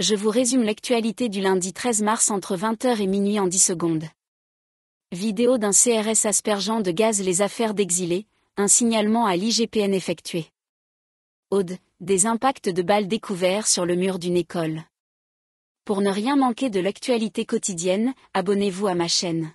je vous résume l'actualité du lundi 13 mars entre 20h et minuit en 10 secondes. Vidéo d'un CRS aspergeant de gaz les affaires d'exilés, un signalement à l'IGPN effectué. Aude, des impacts de balles découverts sur le mur d'une école. Pour ne rien manquer de l'actualité quotidienne, abonnez-vous à ma chaîne.